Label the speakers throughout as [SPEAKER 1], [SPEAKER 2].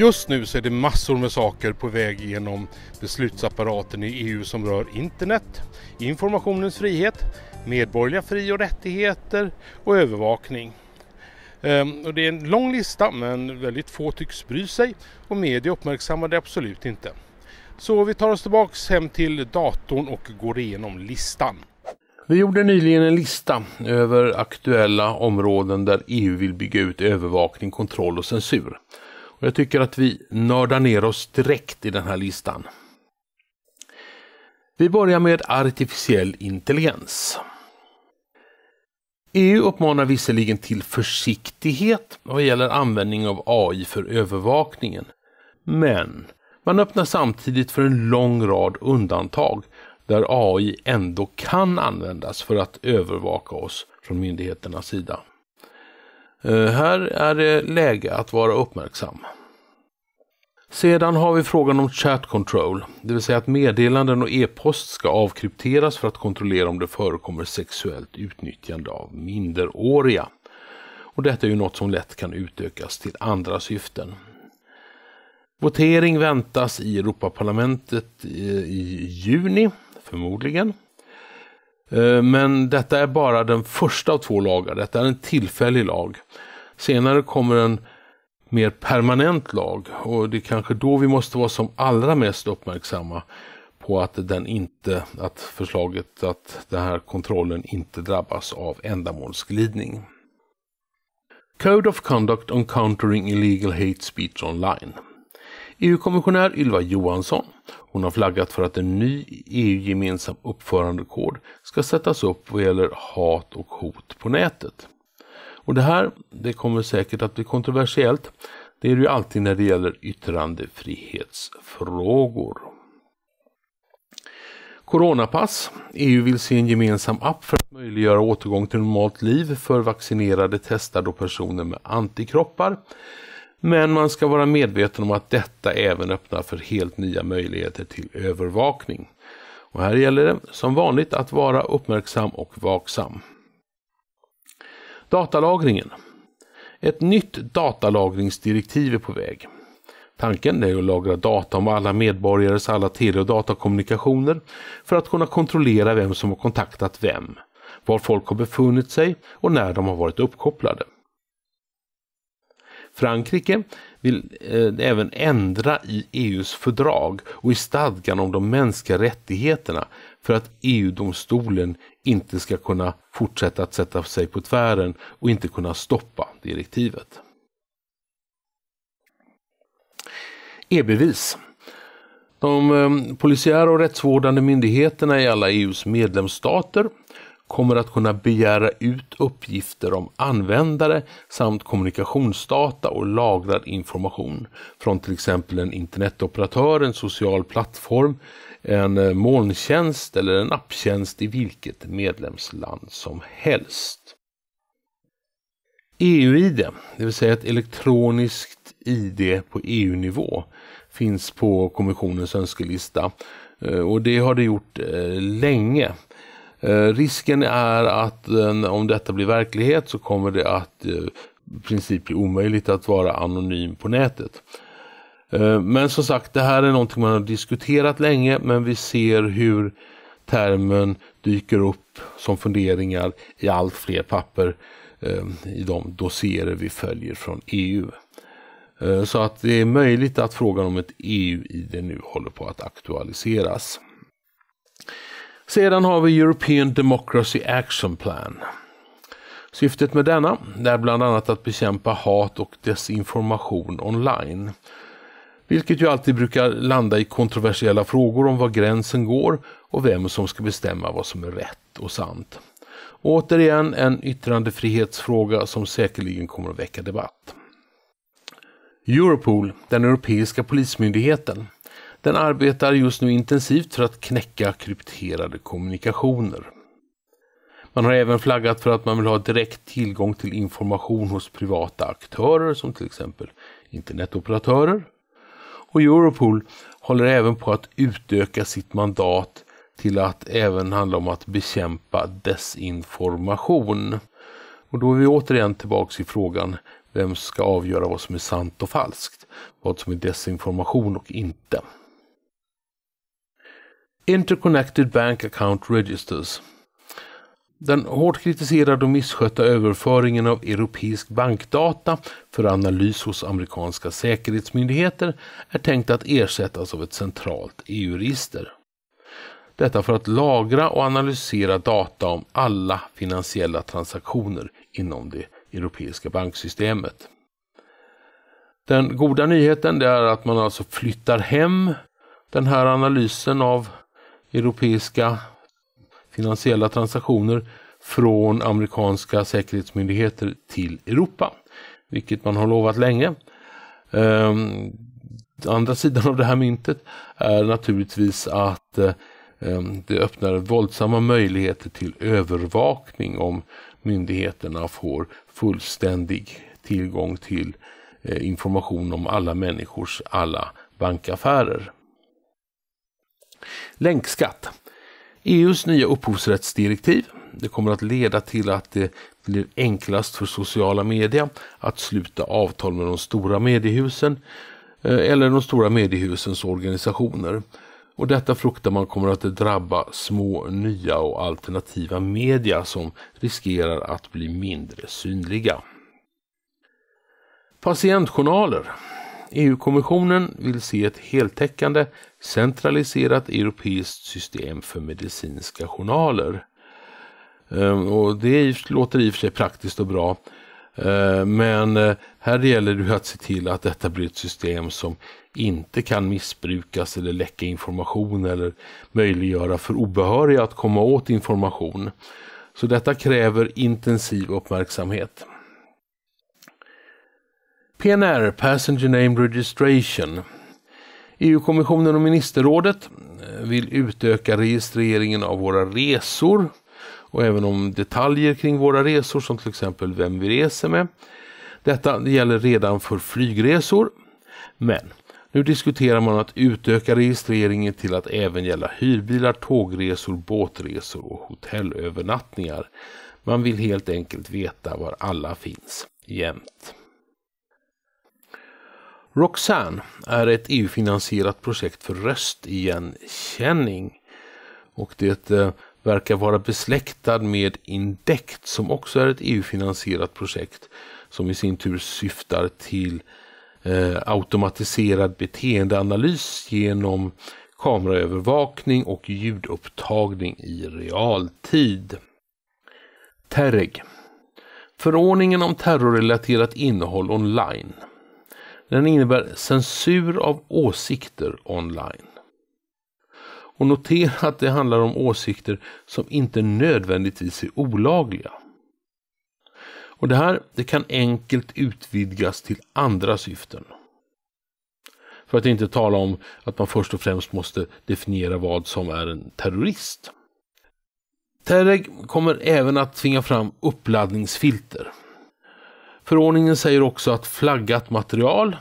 [SPEAKER 1] Just nu så är det massor med saker på väg genom beslutsapparaten i EU som rör internet, informationens frihet, medborgerliga fri och rättigheter och övervakning. Ehm, och det är en lång lista men väldigt få tycks bry sig och media uppmärksammar det absolut inte. Så vi tar oss tillbaks hem till datorn och går igenom listan. Vi gjorde nyligen en lista över aktuella områden där EU vill bygga ut övervakning, kontroll och censur. Och jag tycker att vi nördar ner oss direkt i den här listan. Vi börjar med artificiell intelligens. EU uppmanar visserligen till försiktighet vad gäller användning av AI för övervakningen. Men man öppnar samtidigt för en lång rad undantag där AI ändå kan användas för att övervaka oss från myndigheternas sida. Eh, här är det läge att vara uppmärksam. Sedan har vi frågan om chat control, det vill säga att meddelanden och e-post ska avkrypteras för att kontrollera om det förekommer sexuellt utnyttjande av minderåriga. Och detta är ju något som lätt kan utökas till andra syften. Votering väntas i Europaparlamentet eh, i juni, förmodligen. Eh, men detta är bara den första av två lagar. Detta är en tillfällig lag. Senare kommer en mer permanent lag och det är kanske då vi måste vara som allra mest uppmärksamma på att den inte, att förslaget att den här kontrollen inte drabbas av ändamålsglidning. Code of Conduct on Countering Illegal Hate Speech Online EU-kommissionär Ylva Johansson. Hon har flaggat för att en ny EU-gemensam uppförandekod ska sättas upp vad gäller hat och hot på nätet. Och det här, det kommer säkert att bli kontroversiellt. Det är det ju alltid när det gäller yttrandefrihetsfrågor. Coronapass. EU vill se en gemensam app för att möjliggöra återgång till normalt liv för vaccinerade, testade och personer med antikroppar. Men man ska vara medveten om att detta även öppnar för helt nya möjligheter till övervakning. Och här gäller det som vanligt att vara uppmärksam och vaksam. Datalagringen. Ett nytt datalagringsdirektiv är på väg. Tanken är att lagra data om alla medborgares alla tele och datakommunikationer för att kunna kontrollera vem som har kontaktat vem, var folk har befunnit sig och när de har varit uppkopplade. Frankrike vill eh, även ändra i EUs fördrag och i stadgan om de mänskliga rättigheterna för att EU-domstolen inte ska kunna fortsätta att sätta sig på tvären och inte kunna stoppa direktivet. E-bevis de eh, polisiära och rättsvårdande myndigheterna i alla EUs medlemsstater kommer att kunna begära ut uppgifter om användare samt kommunikationsdata och lagrad information från till exempel en internetoperatör, en social plattform, en eh, molntjänst eller en apptjänst i vilket medlemsland som helst. EU-ID, det vill säga ett elektroniskt ID på EU-nivå, finns på kommissionens önskelista eh, och det har det gjort eh, länge. Eh, risken är att eh, om detta blir verklighet så kommer det att eh, i princip bli omöjligt att vara anonym på nätet. men som sagt, det här är någonting man har diskuterat länge men vi ser hur termen dyker upp som funderingar i allt fler papper i de dossierer vi följer från EU. Så att det är möjligt att frågan om ett EU-ID nu håller på att aktualiseras. Sedan har vi European Democracy Action Plan. Syftet med denna är bland annat att bekämpa hat och desinformation online. Vilket ju alltid brukar landa i kontroversiella frågor om var gränsen går och vem som ska bestämma vad som är rätt och sant. Återigen en yttrandefrihetsfråga som säkerligen kommer att väcka debatt. Europol, den europeiska polismyndigheten, den arbetar just nu intensivt för att knäcka krypterade kommunikationer. Man har även flaggat för att man vill ha direkt tillgång till information hos privata aktörer som till exempel internetoperatörer. Och Europol håller även på att utöka sitt mandat till att även handla om att bekämpa desinformation. Och då är vi återigen tillbaks i frågan vem ska avgöra vad som är sant och falskt? Vad som är desinformation och inte. Interconnected Bank Account Registers. Den hårt kritiserade och misskötta överföringen av europeisk bankdata för analys hos amerikanska säkerhetsmyndigheter är tänkt att ersättas av ett centralt EU-register. Detta för att lagra och analysera data om alla finansiella transaktioner inom det europeiska banksystemet. Den goda nyheten är att man alltså flyttar hem den här analysen av europeiska finansiella transaktioner från amerikanska säkerhetsmyndigheter till Europa. Vilket man har lovat länge. Um, andra sidan av det här myntet är naturligtvis att um, det öppnar våldsamma möjligheter till övervakning om myndigheterna får fullständig tillgång till eh, information om alla människors alla bankaffärer. Länkskatt. EUs nya upphovsrättsdirektiv. Det kommer att leda till att det blir enklast för sociala media att sluta avtal med de stora mediehusen eh, eller de stora mediehusens organisationer. Och detta fruktar man kommer att drabba små, nya och alternativa media som riskerar att bli mindre synliga. Patientjournaler EU-kommissionen vill se ett heltäckande centraliserat europeiskt system för medicinska journaler. Ehm, och det låter i och för sig praktiskt och bra. Ehm, men eh, här gäller det att se till att detta blir ett system som inte kan missbrukas eller läcka information eller möjliggöra för obehöriga att komma åt information. Så detta kräver intensiv uppmärksamhet. PNR, Passenger Name Registration. EU-kommissionen och ministerrådet eh, vill utöka registreringen av våra resor och även om detaljer kring våra resor som till exempel vem vi reser med. Detta gäller redan för flygresor. Men nu diskuterar man att utöka registreringen till att även gälla hyrbilar, tågresor, båtresor och hotellövernattningar. Man vill helt enkelt veta var alla finns jämt. Roxanne är ett EU-finansierat projekt för röstigenkänning. Och det eh, verkar vara besläktad med Indect som också är ett EU-finansierat projekt som i sin tur syftar till eh, automatiserad beteendeanalys genom kameraövervakning och ljudupptagning i realtid. Terreg Förordningen om terrorrelaterat innehåll online den innebär censur av åsikter online. Och notera att det handlar om åsikter som inte nödvändigtvis är olagliga. Och det här det kan enkelt utvidgas till andra syften. För att inte tala om att man först och främst måste definiera vad som är en terrorist. Terreg kommer även att tvinga fram uppladdningsfilter Förordningen säger också att flaggat material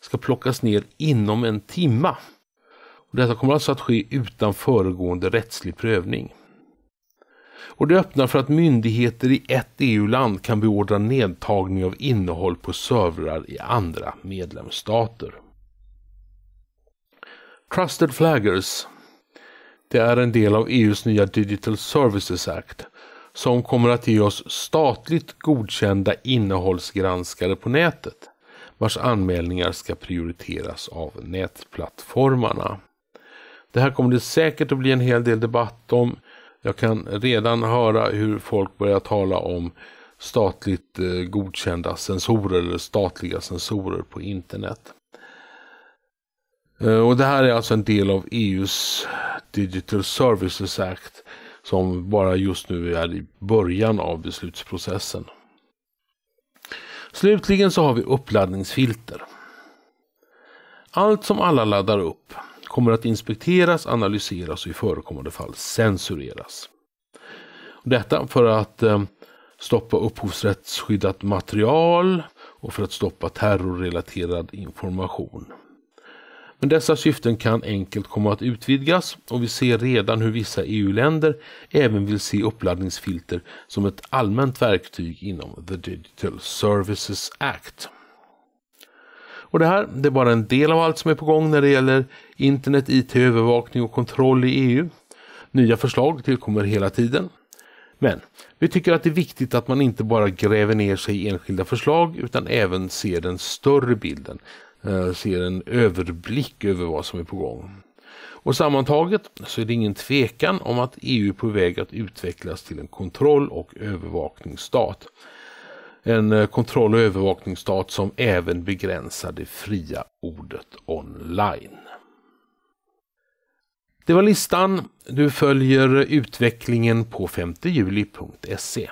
[SPEAKER 1] ska plockas ner inom en timma. detta kommer alltså att ske utan föregående rättslig prövning. Och det öppnar för att myndigheter i ett EU-land kan beordra nedtagning av innehåll på servrar i andra medlemsstater. Trusted Flaggers. Det är en del av EUs nya Digital Services Act som kommer att ge oss statligt godkända innehållsgranskare på nätet vars anmälningar ska prioriteras av nätplattformarna. Det här kommer det säkert att bli en hel del debatt om. Jag kan redan höra hur folk börjar tala om statligt eh, godkända sensorer eller statliga sensorer på internet. Eh, och det här är alltså en del av EUs Digital Services Act som bara just nu är i början av beslutsprocessen. Slutligen så har vi uppladdningsfilter. Allt som alla laddar upp kommer att inspekteras, analyseras och i förekommande fall censureras. Detta för att eh, stoppa upphovsrättsskyddat material och för att stoppa terrorrelaterad information. Men dessa syften kan enkelt komma att utvidgas och vi ser redan hur vissa EU-länder även vill se uppladdningsfilter som ett allmänt verktyg inom The Digital Services Act. Och det här det är bara en del av allt som är på gång när det gäller internet, IT, övervakning och kontroll i EU. Nya förslag tillkommer hela tiden. Men vi tycker att det är viktigt att man inte bara gräver ner sig i enskilda förslag utan även ser den större bilden. Eh, ser en överblick över vad som är på gång. Och sammantaget så är det ingen tvekan om att EU är på väg att utvecklas till en kontroll och övervakningsstat. En eh, kontroll och övervakningsstat som även begränsar det fria ordet online. Det var listan. Du följer utvecklingen på 5juli.se.